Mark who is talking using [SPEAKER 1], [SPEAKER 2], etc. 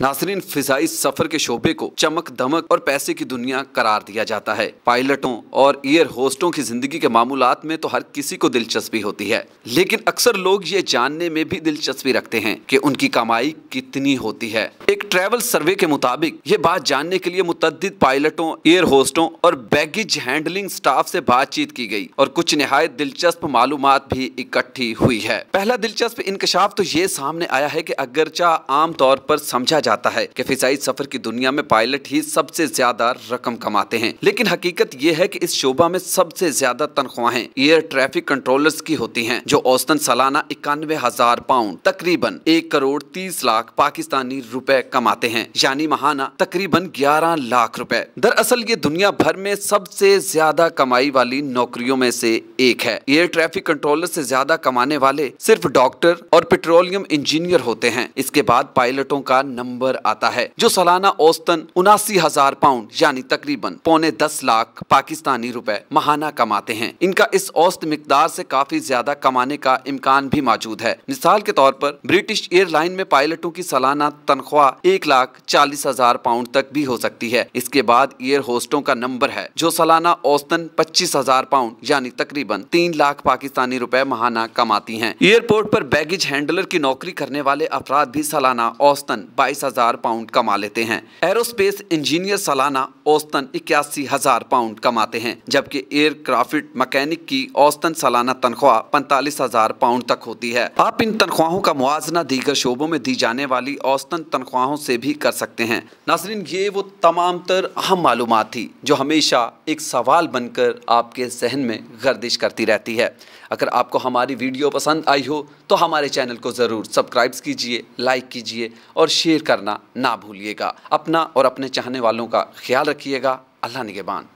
[SPEAKER 1] नासरीन फिजाई सफर के शोबे को चमक दमक और पैसे की दुनिया करार दिया जाता है पायलटों और एयर होस्टों की जिंदगी के मामूलात में तो हर किसी को दिलचस्पी होती है लेकिन अक्सर लोग ये जानने में भी दिलचस्पी रखते हैं कि उनकी कमाई कितनी होती है एक ट्रैवल सर्वे के मुताबिक ये बात जानने के लिए मुतद पायलटों एयर होस्टों और बैगेज हैंडलिंग स्टाफ से बातचीत की गई और कुछ नहायत दिलचस्प मालूम भी इकट्ठी हुई है पहला दिलचस्प इंकशाफ तो ये सामने आया है की अगरचा आमतौर पर समझा जाता है कि फिजाई सफर की दुनिया में पायलट ही सबसे ज्यादा रकम कमाते हैं लेकिन हकीकत ये है कि इस शोभा में सबसे ज्यादा तनख्वाहें एयर ट्रैफिक कंट्रोलर्स की होती हैं जो औसतन सालाना इक्यानवे हजार पाउंड तकरीबन एक करोड़ तीस लाख पाकिस्तानी रुपए कमाते हैं यानी महाना तकरीबन ग्यारह लाख रुपए दरअसल ये दुनिया भर में सबसे ज्यादा कमाई वाली नौकरियों में से एक है एयर ट्रैफिक कंट्रोलर से ज्यादा कमाने वाले सिर्फ डॉक्टर और पेट्रोलियम इंजीनियर होते हैं इसके बाद पायलटों का नंबर नंबर आता है जो सालाना औसतन उनासी हजार पाउंड यानी तकरीबन पौने दस लाख पाकिस्तानी रुपए महाना कमाते हैं इनका इस औसत मकदार से काफी ज्यादा कमाने का इम्कान भी मौजूद है मिसाल के तौर पर ब्रिटिश एयरलाइन में पायलटों की सालाना तनख्वाह एक लाख चालीस हजार पाउंड तक भी हो सकती है इसके बाद एयर होस्टों का नंबर है जो सालाना औसतन पच्चीस हजार पाउंड यानी तकरीबन तीन लाख पाकिस्तानी रुपए महाना कमाती है एयरपोर्ट पर बैगेज हैंडलर की नौकरी करने वाले अफराद भी सालाना औसतन बाईस हजार पाउंड कमा लेते हैं एरोस्पेस इंजीनियर सालाना औसतन इक्यासी हजार पाउंड कमाते हैं जबकि एयरक्राफ्ट मैकेनिक की औसतन सालाना तनख्वाह पैंतालीस हजार पाउंड तक होती है आप इन तनख्वाहों का मुआजना दीगर शोबों में दी जाने वाली औसतन तनख्वाहों से भी कर सकते हैं नाजरीन ये वो तमाम तर अहम मालूम थी जो हमेशा एक सवाल बनकर आपके जहन में गर्दिश करती रहती है अगर आपको हमारी वीडियो पसंद आई हो तो हमारे चैनल को ज़रूर सब्सक्राइब कीजिए लाइक कीजिए और शेयर कर करना ना भूलिएगा अपना और अपने चाहने वालों का ख्याल रखिएगा अल्लाह निगेबान